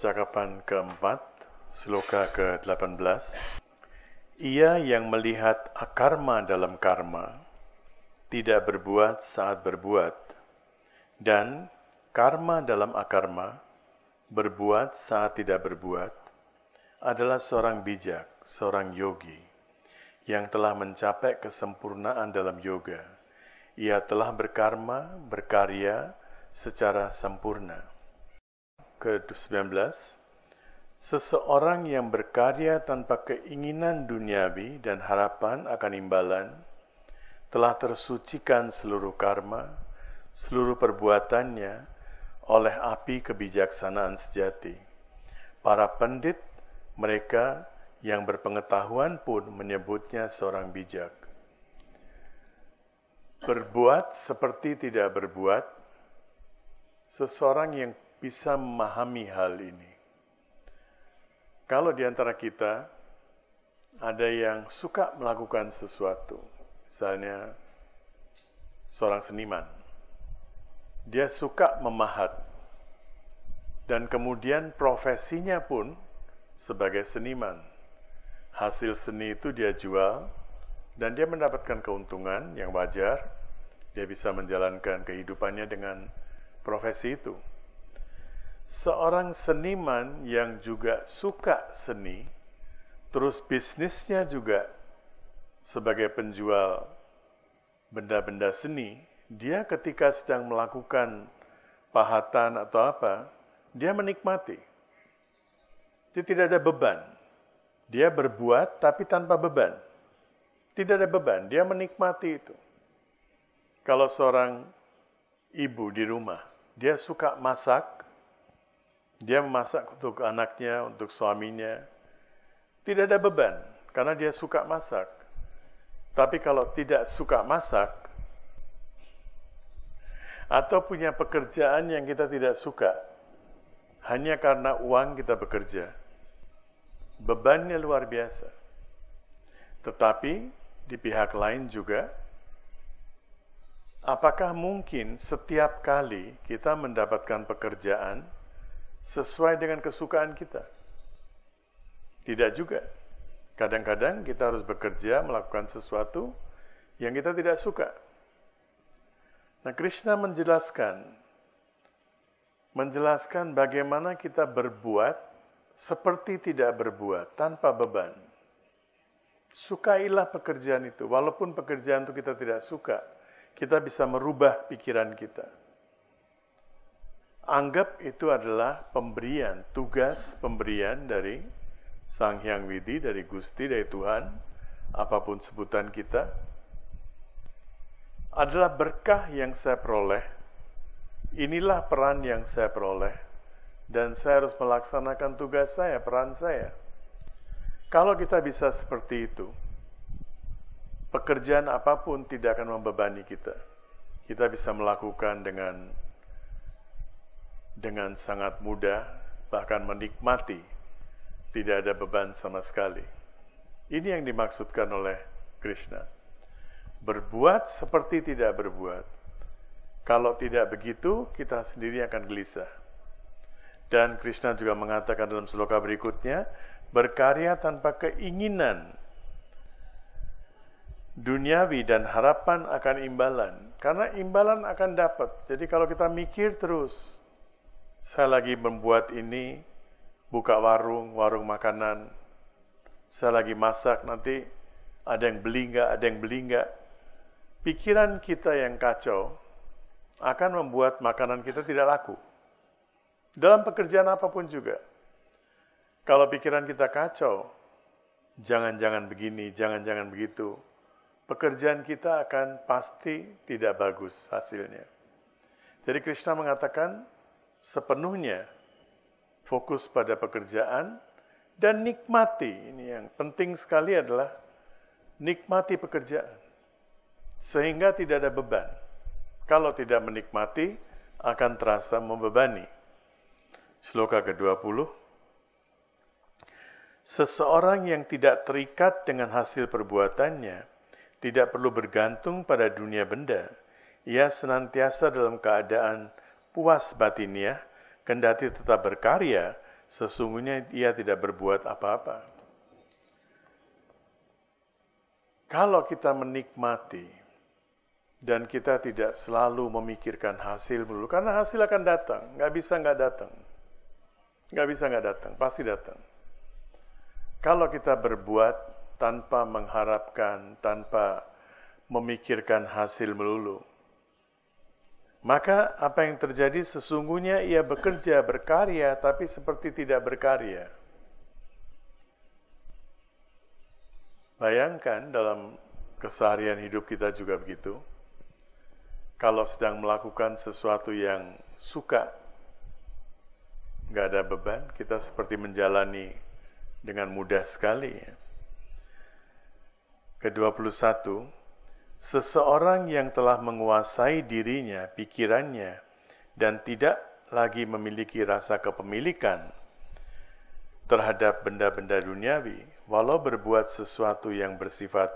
percakapan keempat, seloka ke-18. Ia yang melihat akarma dalam karma, tidak berbuat saat berbuat, dan karma dalam akarma, berbuat saat tidak berbuat, adalah seorang bijak, seorang yogi, yang telah mencapai kesempurnaan dalam yoga. Ia telah berkarma, berkarya secara sempurna ke-19 Seseorang yang berkarya tanpa keinginan duniawi dan harapan akan imbalan telah tersucikan seluruh karma, seluruh perbuatannya oleh api kebijaksanaan sejati. Para pendit, mereka yang berpengetahuan pun menyebutnya seorang bijak. Berbuat seperti tidak berbuat, seseorang yang bisa memahami hal ini. Kalau di antara kita ada yang suka melakukan sesuatu, misalnya seorang seniman, dia suka memahat, dan kemudian profesinya pun sebagai seniman. Hasil seni itu dia jual, dan dia mendapatkan keuntungan yang wajar. Dia bisa menjalankan kehidupannya dengan profesi itu seorang seniman yang juga suka seni, terus bisnisnya juga sebagai penjual benda-benda seni, dia ketika sedang melakukan pahatan atau apa, dia menikmati. Dia tidak ada beban. Dia berbuat tapi tanpa beban. Tidak ada beban, dia menikmati itu. Kalau seorang ibu di rumah, dia suka masak, dia memasak untuk anaknya, untuk suaminya. Tidak ada beban, karena dia suka masak. Tapi kalau tidak suka masak, atau punya pekerjaan yang kita tidak suka, hanya karena uang kita bekerja, bebannya luar biasa. Tetapi di pihak lain juga, apakah mungkin setiap kali kita mendapatkan pekerjaan, sesuai dengan kesukaan kita. Tidak juga. Kadang-kadang kita harus bekerja melakukan sesuatu yang kita tidak suka. Nah, Krishna menjelaskan menjelaskan bagaimana kita berbuat seperti tidak berbuat tanpa beban. Sukailah pekerjaan itu, walaupun pekerjaan itu kita tidak suka, kita bisa merubah pikiran kita anggap itu adalah pemberian, tugas pemberian dari Sang Hyang Widi, dari Gusti, dari Tuhan, apapun sebutan kita, adalah berkah yang saya peroleh. Inilah peran yang saya peroleh, dan saya harus melaksanakan tugas saya, peran saya. Kalau kita bisa seperti itu, pekerjaan apapun tidak akan membebani kita. Kita bisa melakukan dengan dengan sangat mudah, bahkan menikmati, tidak ada beban sama sekali. Ini yang dimaksudkan oleh Krishna. Berbuat seperti tidak berbuat. Kalau tidak begitu, kita sendiri akan gelisah. Dan Krishna juga mengatakan dalam seloka berikutnya, berkarya tanpa keinginan duniawi dan harapan akan imbalan. Karena imbalan akan dapat. Jadi kalau kita mikir terus, saya lagi membuat ini, buka warung, warung makanan. Saya lagi masak, nanti ada yang beli nggak, ada yang beli nggak. Pikiran kita yang kacau akan membuat makanan kita tidak laku. Dalam pekerjaan apapun juga. Kalau pikiran kita kacau, jangan-jangan begini, jangan-jangan begitu. Pekerjaan kita akan pasti tidak bagus hasilnya. Jadi Krishna mengatakan, sepenuhnya fokus pada pekerjaan dan nikmati. Ini yang penting sekali adalah nikmati pekerjaan. Sehingga tidak ada beban. Kalau tidak menikmati akan terasa membebani. Sloka ke-20 Seseorang yang tidak terikat dengan hasil perbuatannya tidak perlu bergantung pada dunia benda. Ia senantiasa dalam keadaan puas batinnya, kendati tetap berkarya, sesungguhnya ia tidak berbuat apa-apa. Kalau kita menikmati dan kita tidak selalu memikirkan hasil dulu, karena hasil akan datang, nggak bisa nggak datang, nggak bisa nggak datang, pasti datang. Kalau kita berbuat tanpa mengharapkan, tanpa memikirkan hasil melulu, maka apa yang terjadi sesungguhnya ia bekerja berkarya tapi seperti tidak berkarya. Bayangkan dalam keseharian hidup kita juga begitu. Kalau sedang melakukan sesuatu yang suka, nggak ada beban, kita seperti menjalani dengan mudah sekali. Ke-21, Seseorang yang telah menguasai dirinya, pikirannya, dan tidak lagi memiliki rasa kepemilikan terhadap benda-benda duniawi, walau berbuat sesuatu yang bersifat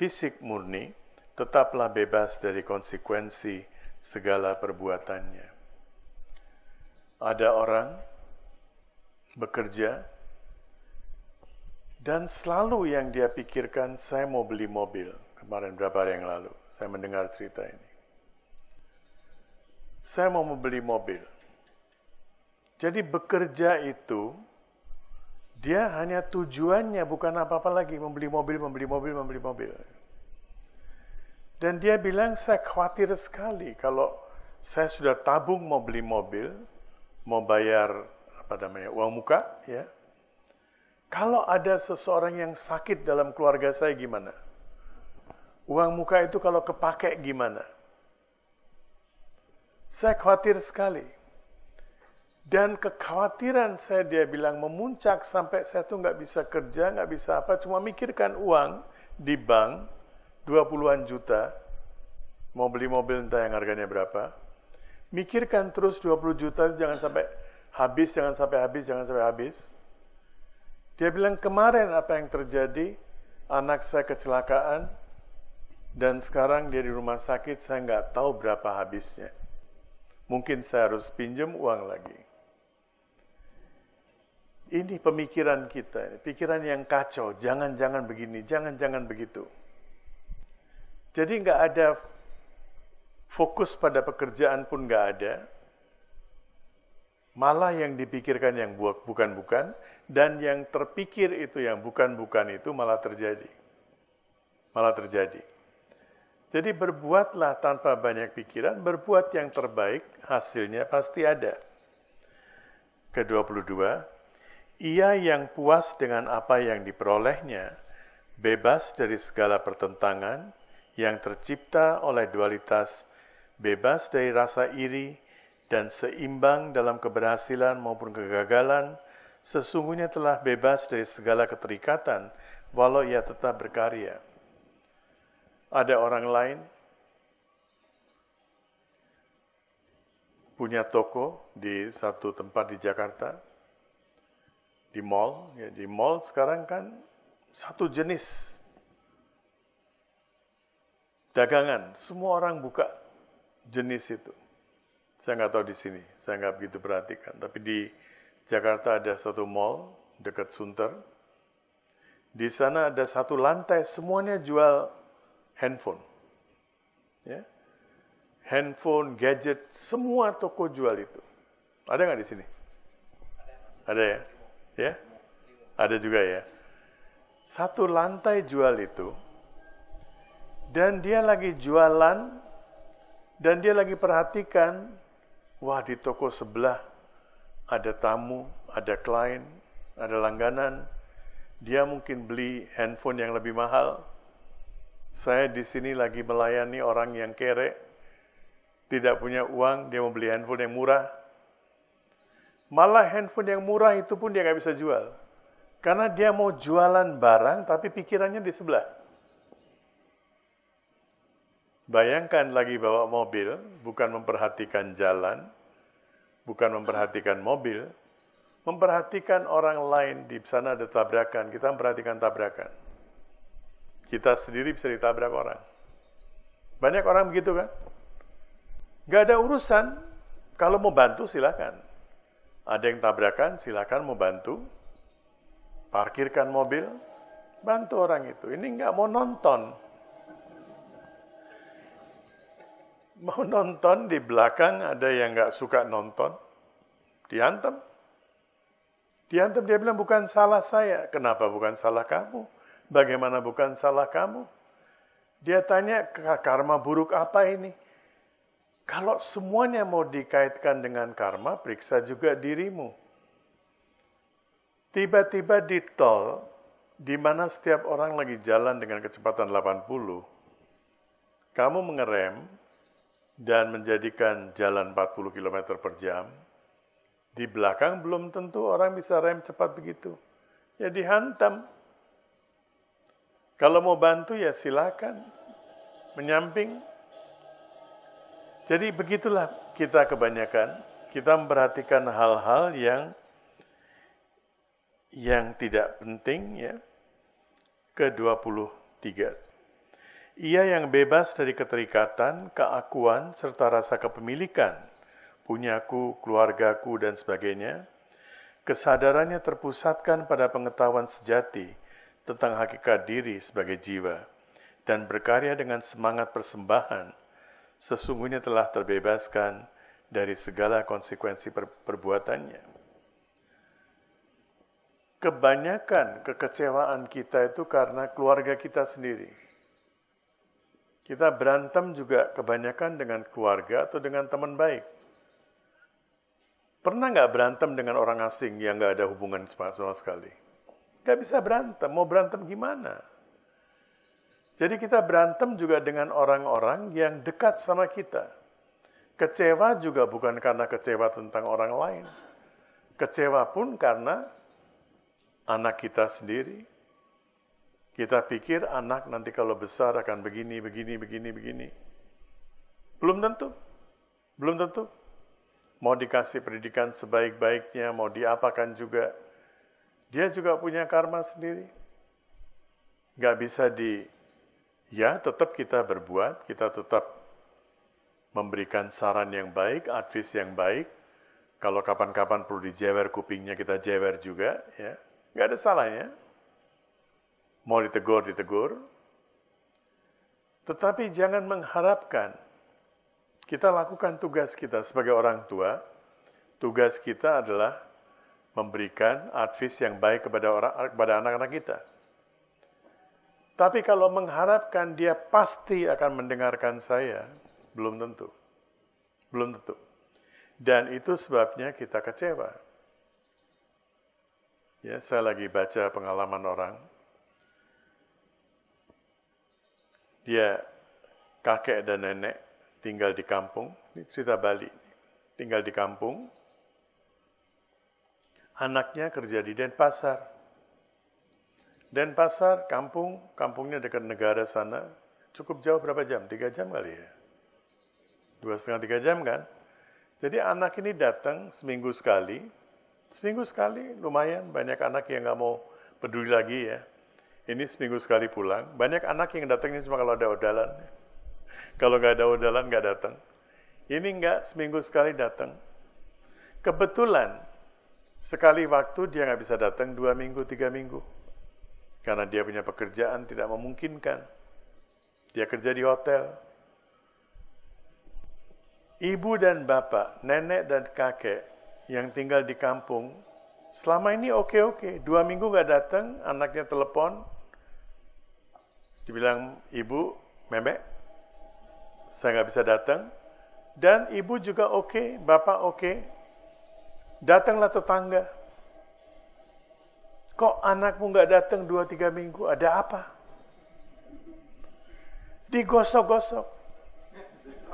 fisik murni, tetaplah bebas dari konsekuensi segala perbuatannya. Ada orang bekerja dan selalu yang dia pikirkan, saya mau beli mobil kemarin berapa hari yang lalu saya mendengar cerita ini. Saya mau membeli mobil. Jadi bekerja itu dia hanya tujuannya bukan apa-apa lagi membeli mobil, membeli mobil, membeli mobil. Dan dia bilang saya khawatir sekali kalau saya sudah tabung mau beli mobil, mau bayar apa namanya uang muka, ya. Kalau ada seseorang yang sakit dalam keluarga saya gimana? Uang muka itu kalau kepake gimana? Saya khawatir sekali. Dan kekhawatiran saya dia bilang memuncak sampai saya tuh nggak bisa kerja, nggak bisa apa, cuma mikirkan uang di bank 20-an juta, mau beli mobil entah yang harganya berapa. Mikirkan terus 20 juta jangan sampai habis, jangan sampai habis, jangan sampai habis. Dia bilang kemarin apa yang terjadi, anak saya kecelakaan, dan sekarang dia di rumah sakit, saya nggak tahu berapa habisnya. Mungkin saya harus pinjam uang lagi. Ini pemikiran kita, pikiran yang kacau. Jangan-jangan begini, jangan-jangan begitu. Jadi nggak ada fokus pada pekerjaan pun nggak ada. Malah yang dipikirkan yang bukan-bukan dan yang terpikir itu yang bukan-bukan itu malah terjadi. Malah terjadi. Jadi berbuatlah tanpa banyak pikiran, berbuat yang terbaik, hasilnya pasti ada. Ke-22, ia yang puas dengan apa yang diperolehnya, bebas dari segala pertentangan yang tercipta oleh dualitas, bebas dari rasa iri, dan seimbang dalam keberhasilan maupun kegagalan, sesungguhnya telah bebas dari segala keterikatan, walau ia tetap berkarya ada orang lain punya toko di satu tempat di Jakarta, di mall. Ya, di mall sekarang kan satu jenis dagangan, semua orang buka jenis itu. Saya nggak tahu di sini, saya nggak begitu perhatikan. Tapi di Jakarta ada satu mall dekat Sunter. Di sana ada satu lantai, semuanya jual handphone. Ya. Handphone, gadget, semua toko jual itu. Ada nggak di sini? Ada ya? Ya? Ada juga ya. Satu lantai jual itu, dan dia lagi jualan, dan dia lagi perhatikan, wah di toko sebelah ada tamu, ada klien, ada langganan, dia mungkin beli handphone yang lebih mahal, saya di sini lagi melayani orang yang kere, tidak punya uang, dia mau beli handphone yang murah. Malah handphone yang murah itu pun dia nggak bisa jual. Karena dia mau jualan barang, tapi pikirannya di sebelah. Bayangkan lagi bawa mobil, bukan memperhatikan jalan, bukan memperhatikan mobil, memperhatikan orang lain di sana ada tabrakan, kita memperhatikan tabrakan. Kita sendiri bisa ditabrak orang. Banyak orang begitu kan? Gak ada urusan. Kalau mau bantu silakan. Ada yang tabrakan silakan mau bantu. Parkirkan mobil, bantu orang itu. Ini nggak mau nonton. Mau nonton di belakang ada yang nggak suka nonton, diantem diantem dia bilang bukan salah saya. Kenapa bukan salah kamu? Bagaimana bukan salah kamu? Dia tanya, karma buruk apa ini? Kalau semuanya mau dikaitkan dengan karma, periksa juga dirimu. Tiba-tiba di tol, di mana setiap orang lagi jalan dengan kecepatan 80, kamu mengerem dan menjadikan jalan 40 km per jam, di belakang belum tentu orang bisa rem cepat begitu. Ya hantam. Kalau mau bantu ya silakan menyamping. Jadi begitulah kita kebanyakan kita memperhatikan hal-hal yang yang tidak penting ya. Ke-23. Ia yang bebas dari keterikatan, keakuan serta rasa kepemilikan, punyaku, keluargaku dan sebagainya. Kesadarannya terpusatkan pada pengetahuan sejati tentang hakikat diri sebagai jiwa dan berkarya dengan semangat persembahan, sesungguhnya telah terbebaskan dari segala konsekuensi per perbuatannya. Kebanyakan kekecewaan kita itu karena keluarga kita sendiri. Kita berantem juga kebanyakan dengan keluarga atau dengan teman baik. Pernah nggak berantem dengan orang asing yang nggak ada hubungan sama sekali? Gak bisa berantem. Mau berantem gimana? Jadi kita berantem juga dengan orang-orang yang dekat sama kita. Kecewa juga bukan karena kecewa tentang orang lain. Kecewa pun karena anak kita sendiri. Kita pikir anak nanti kalau besar akan begini, begini, begini, begini. Belum tentu. Belum tentu. Mau dikasih pendidikan sebaik-baiknya, mau diapakan juga dia juga punya karma sendiri. Gak bisa di, ya tetap kita berbuat, kita tetap memberikan saran yang baik, advice yang baik. Kalau kapan-kapan perlu dijewer kupingnya, kita jewer juga. ya Gak ada salahnya. Mau ditegur, ditegur. Tetapi jangan mengharapkan kita lakukan tugas kita sebagai orang tua. Tugas kita adalah memberikan advis yang baik kepada orang kepada anak-anak kita. Tapi kalau mengharapkan dia pasti akan mendengarkan saya, belum tentu. Belum tentu. Dan itu sebabnya kita kecewa. Ya, saya lagi baca pengalaman orang. Dia kakek dan nenek tinggal di kampung, ini cerita Bali. Tinggal di kampung, Anaknya kerja di Denpasar. Denpasar, kampung, kampungnya dekat negara sana. Cukup jauh berapa jam? Tiga jam kali ya? Dua setengah tiga jam kan? Jadi anak ini datang seminggu sekali. Seminggu sekali lumayan banyak anak yang nggak mau peduli lagi ya. Ini seminggu sekali pulang. Banyak anak yang datangnya cuma kalau ada odalan. Kalau nggak ada odalan nggak datang. Ini nggak seminggu sekali datang. Kebetulan Sekali waktu dia nggak bisa datang dua minggu, tiga minggu. Karena dia punya pekerjaan tidak memungkinkan. Dia kerja di hotel. Ibu dan bapak, nenek dan kakek yang tinggal di kampung, selama ini oke-oke. Dua minggu nggak datang, anaknya telepon. Dibilang, ibu, memek, saya nggak bisa datang. Dan ibu juga oke, okay, bapak oke, okay, Datanglah tetangga. Kok anakmu nggak datang dua tiga minggu? Ada apa? Digosok-gosok.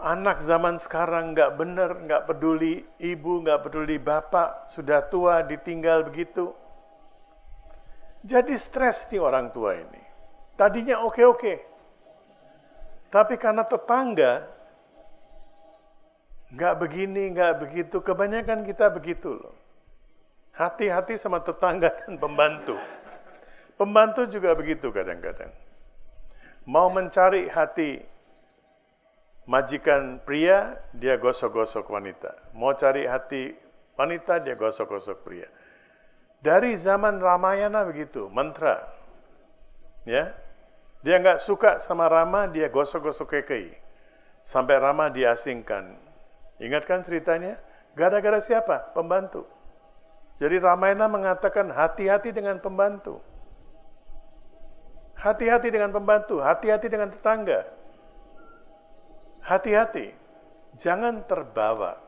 Anak zaman sekarang nggak bener, nggak peduli ibu, nggak peduli bapak, sudah tua, ditinggal begitu. Jadi stres nih orang tua ini. Tadinya oke-oke. Tapi karena tetangga nggak begini, nggak begitu. Kebanyakan kita begitu loh. Hati-hati sama tetangga dan pembantu. Pembantu juga begitu kadang-kadang. Mau mencari hati majikan pria, dia gosok-gosok wanita. Mau cari hati wanita, dia gosok-gosok pria. Dari zaman Ramayana begitu, mantra. Ya, dia nggak suka sama Rama, dia gosok-gosok kekei. Sampai Rama diasingkan. Ingatkan ceritanya? Gara-gara siapa? Pembantu. Jadi Ramayana mengatakan hati-hati dengan pembantu. Hati-hati dengan pembantu, hati-hati dengan tetangga. Hati-hati. Jangan terbawa.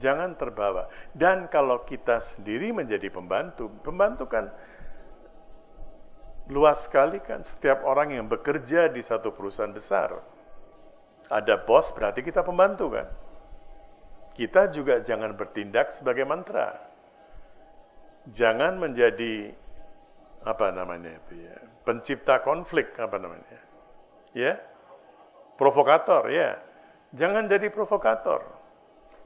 Jangan terbawa. Dan kalau kita sendiri menjadi pembantu, pembantu kan luas sekali kan setiap orang yang bekerja di satu perusahaan besar. Ada bos berarti kita pembantu kan kita juga jangan bertindak sebagai mantra. Jangan menjadi apa namanya itu ya, pencipta konflik apa namanya. Ya. Provokator ya. Jangan jadi provokator.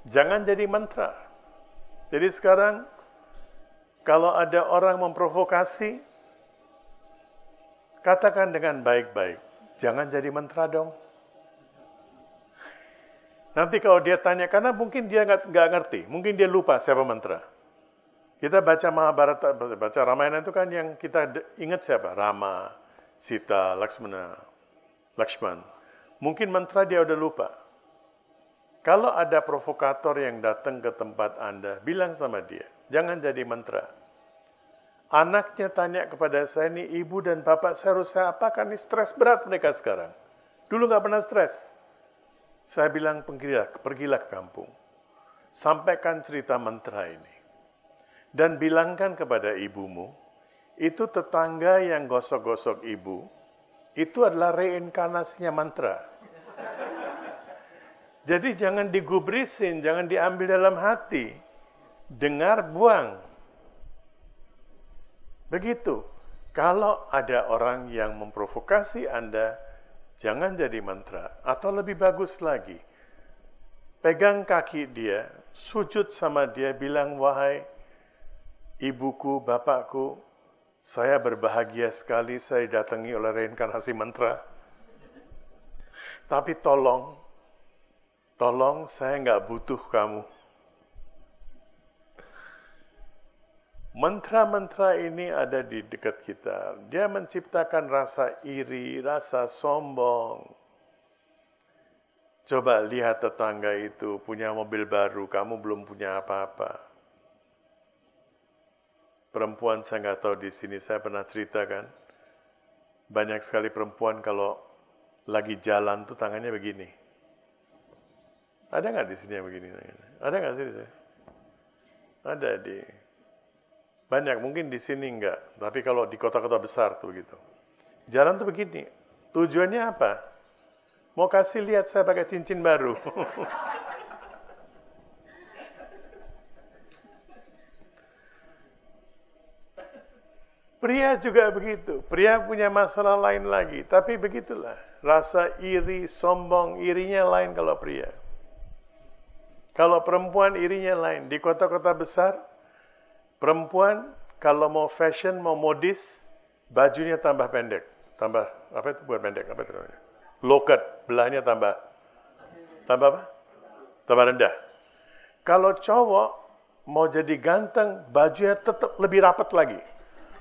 Jangan jadi mantra. Jadi sekarang kalau ada orang memprovokasi katakan dengan baik-baik. Jangan jadi mantra dong. Nanti kalau dia tanya, karena mungkin dia nggak ngerti, mungkin dia lupa siapa mantra. Kita baca Mahabharata, baca Ramayana itu kan yang kita ingat siapa? Rama, Sita, Laksmana, Lakshman. Mungkin mantra dia udah lupa. Kalau ada provokator yang datang ke tempat Anda, bilang sama dia, jangan jadi mantra. Anaknya tanya kepada saya, ini ibu dan bapak saya harus saya apakan? Ini stres berat mereka sekarang. Dulu nggak pernah stres. Saya bilang pergilah, pergilah ke kampung. Sampaikan cerita mantra ini. Dan bilangkan kepada ibumu, itu tetangga yang gosok-gosok ibu, itu adalah reinkarnasinya mantra. Jadi jangan digubrisin, jangan diambil dalam hati. Dengar, buang. Begitu. Kalau ada orang yang memprovokasi Anda, Jangan jadi mantra. Atau lebih bagus lagi, pegang kaki dia, sujud sama dia, bilang, wahai ibuku, bapakku, saya berbahagia sekali saya datangi oleh reinkarnasi mantra. Tapi tolong, tolong saya nggak butuh kamu. Mantra-mantra ini ada di dekat kita. Dia menciptakan rasa iri, rasa sombong. Coba lihat tetangga itu punya mobil baru, kamu belum punya apa-apa. Perempuan saya nggak tahu di sini, saya pernah cerita kan. Banyak sekali perempuan kalau lagi jalan tuh tangannya begini. Ada nggak di sini yang begini? Ada nggak sih? Ada di banyak, mungkin di sini enggak. Tapi kalau di kota-kota besar tuh gitu Jalan tuh begini. Tujuannya apa? Mau kasih lihat saya pakai cincin baru. Pria juga begitu. Pria punya masalah lain lagi. Tapi begitulah. Rasa iri, sombong, irinya lain kalau pria. Kalau perempuan irinya lain. Di kota-kota besar, Perempuan kalau mau fashion, mau modis, bajunya tambah pendek. Tambah, apa itu? Bukan pendek, apa itu namanya? Loket, belahnya tambah. Tambah apa? Tambah rendah. Kalau cowok mau jadi ganteng, bajunya tetap lebih rapat lagi.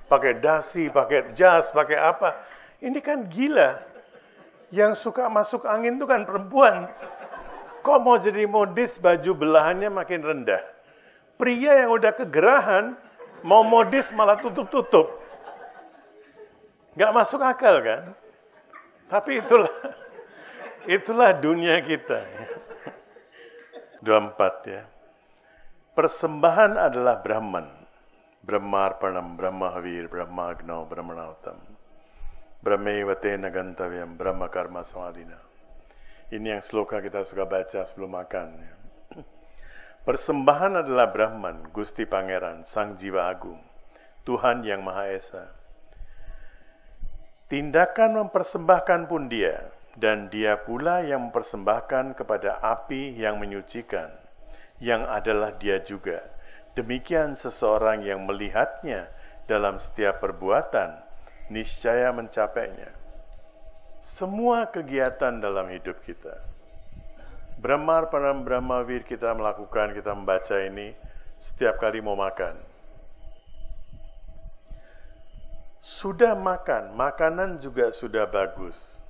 Pakai dasi, pakai jas, pakai apa. Ini kan gila. Yang suka masuk angin itu kan perempuan. Kok mau jadi modis, baju belahannya makin rendah? pria yang udah kegerahan, mau modis malah tutup-tutup. Gak masuk akal kan? Tapi itulah, itulah dunia kita. 24 ya. Persembahan adalah Brahman. Brahma Brahmahavir, Brahma Brahmanautam. Brahma Agno, Brahma karma samadina. Ini yang sloka kita suka baca sebelum makan. Ya. Persembahan adalah Brahman, Gusti Pangeran, Sang Jiwa Agung, Tuhan yang Maha Esa. Tindakan mempersembahkan pun dia, dan dia pula yang mempersembahkan kepada api yang menyucikan, yang adalah dia juga. Demikian seseorang yang melihatnya dalam setiap perbuatan, niscaya mencapainya. Semua kegiatan dalam hidup kita, Brahma Param Brahmavir kita melakukan, kita membaca ini setiap kali mau makan. Sudah makan, makanan juga sudah bagus.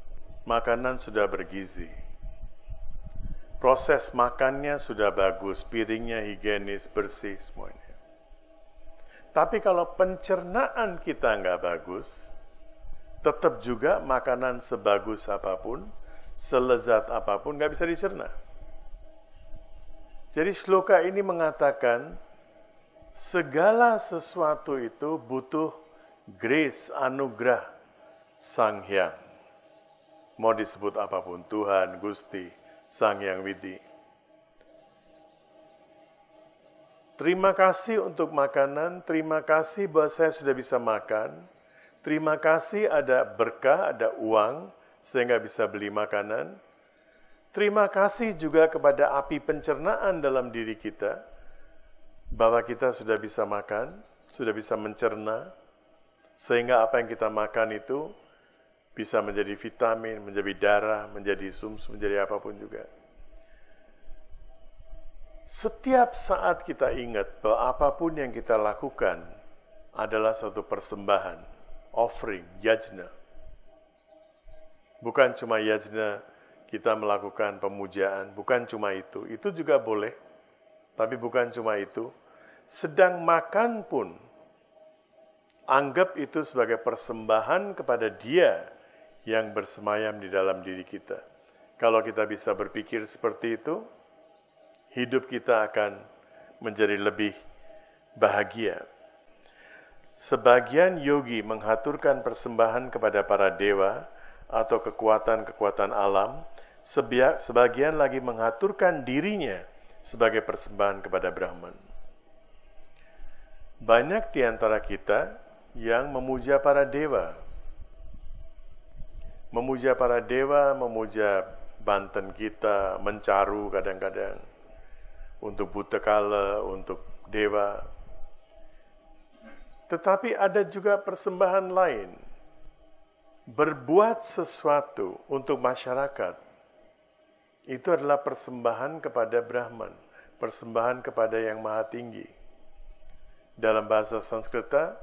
Makanan sudah bergizi. Proses makannya sudah bagus, piringnya higienis, bersih semuanya. Tapi kalau pencernaan kita nggak bagus, tetap juga makanan sebagus apapun, selezat apapun nggak bisa dicerna. Jadi sloka ini mengatakan segala sesuatu itu butuh grace, anugerah, sang hyang. Mau disebut apapun, Tuhan, Gusti, sang yang widi. Terima kasih untuk makanan, terima kasih bahwa saya sudah bisa makan, terima kasih ada berkah, ada uang, sehingga bisa beli makanan. Terima kasih juga kepada api pencernaan dalam diri kita, bahwa kita sudah bisa makan, sudah bisa mencerna, sehingga apa yang kita makan itu bisa menjadi vitamin, menjadi darah, menjadi sumsum, menjadi apapun juga. Setiap saat kita ingat bahwa apapun yang kita lakukan adalah suatu persembahan, offering, yajna. Bukan cuma yajna kita melakukan pemujaan, bukan cuma itu. Itu juga boleh, tapi bukan cuma itu. Sedang makan pun, anggap itu sebagai persembahan kepada dia yang bersemayam di dalam diri kita. Kalau kita bisa berpikir seperti itu, hidup kita akan menjadi lebih bahagia. Sebagian yogi menghaturkan persembahan kepada para dewa, atau kekuatan-kekuatan alam, sebagian lagi mengaturkan dirinya sebagai persembahan kepada Brahman. Banyak di antara kita yang memuja para dewa. Memuja para dewa, memuja Banten kita, mencaru kadang-kadang. Untuk buta kala, untuk dewa. Tetapi ada juga persembahan lain berbuat sesuatu untuk masyarakat itu adalah persembahan kepada Brahman, persembahan kepada Yang Maha Tinggi. Dalam bahasa Sanskerta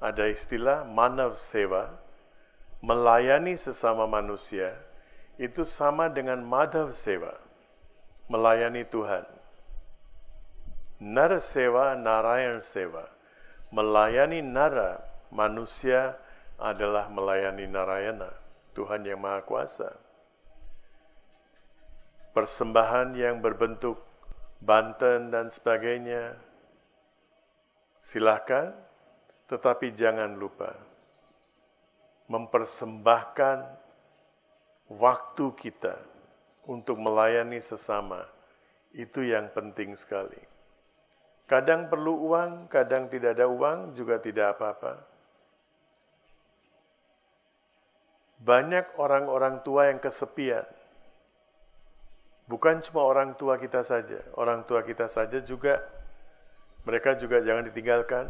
ada istilah manav seva, melayani sesama manusia itu sama dengan madhav seva, melayani Tuhan. Nara seva, Narayan seva, melayani nara, manusia adalah melayani Narayana, Tuhan yang Maha Kuasa. Persembahan yang berbentuk banten dan sebagainya, silahkan, tetapi jangan lupa mempersembahkan waktu kita untuk melayani sesama. Itu yang penting sekali. Kadang perlu uang, kadang tidak ada uang, juga tidak apa-apa Banyak orang-orang tua yang kesepian. Bukan cuma orang tua kita saja, orang tua kita saja juga mereka juga jangan ditinggalkan.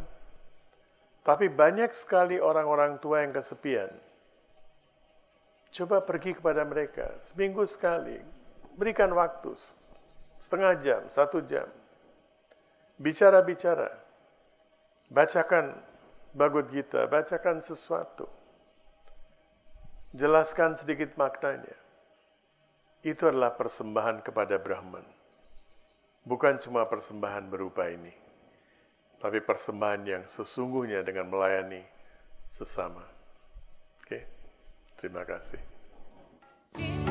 Tapi banyak sekali orang-orang tua yang kesepian. Coba pergi kepada mereka seminggu sekali, berikan waktu setengah jam, satu jam. Bicara-bicara, bacakan bagut kita, bacakan sesuatu. Jelaskan sedikit maknanya. Itu adalah persembahan kepada Brahman. Bukan cuma persembahan berupa ini, tapi persembahan yang sesungguhnya dengan melayani sesama. Oke, terima kasih.